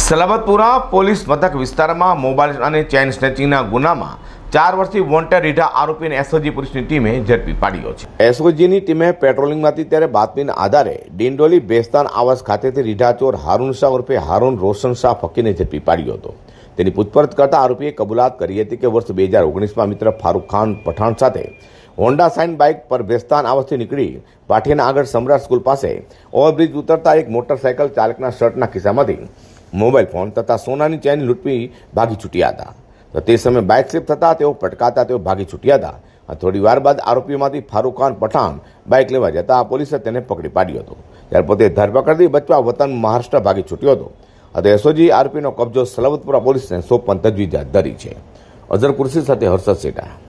Salabatpura police મથક વિસ્તારમાં mobile અને ચેઇન સ્નેચિંગના ગુનામાં ચાર વર્ષથી વોન્ટેડ રીઢા આરોપીને એસઓજી પોલીસની ટીમે ઝડપી પાડ્યો છે એસઓજીની ટીમે પેટ્રોલિંગમાંથી ત્યારે બાતમીના આધારે ડિંડોલી બેસ્તાન આવાસ ખાતેથી રીઢા ચોર હારૂન શાહ ઉર્ફે હારૂન રોશન શાહ ફકીને ઝડપી પાડ્યો હતો તેની પૂછપરછ કરતા આરોપીએ કબૂલાત કરી હતી કે વર્ષ બે હજાર ઓગણીસમાં મિત્ર ફારૂક ખાન પઠાણ સાથે હોન્ડા સાઇન બાઇક પર બેસ્તાન આવાસથી નીકળી પાઠીના આગળ સમ્રાટ સ્કૂલ પાસે ઓવરબ્રિજ ઉતરતા એક મોટરસાઇકલ ચાલકના શર્ટના ખિસ્સામાંથી મોબાઈલ ફોન તથા સોનાની ચેન લૂંટવી ભાગી છૂટ્યા હતા તો તે સમયે બાઇક સ્લીપ થતા તેઓ પટકાતા તેઓ ભાગી છૂટ્યા હતા અને થોડી વાર બાદ આરોપીમાંથી ફારૂક ખાન પઠાણ બાઇક લેવા જતા આ પોલીસે તેને પકડી પાડ્યો હતો ત્યારે પોતે ધરપકડથી બચવા વતન મહારાષ્ટ્ર ભાગી છૂટ્યો હતો અને એસઓજી આરોપીનો કબજો સલાવતપુરા પોલીસને સોંપવાની તજવીજ હાથ ધરી છે અઝર કુર્સી સાથે હર્ષદ સેટા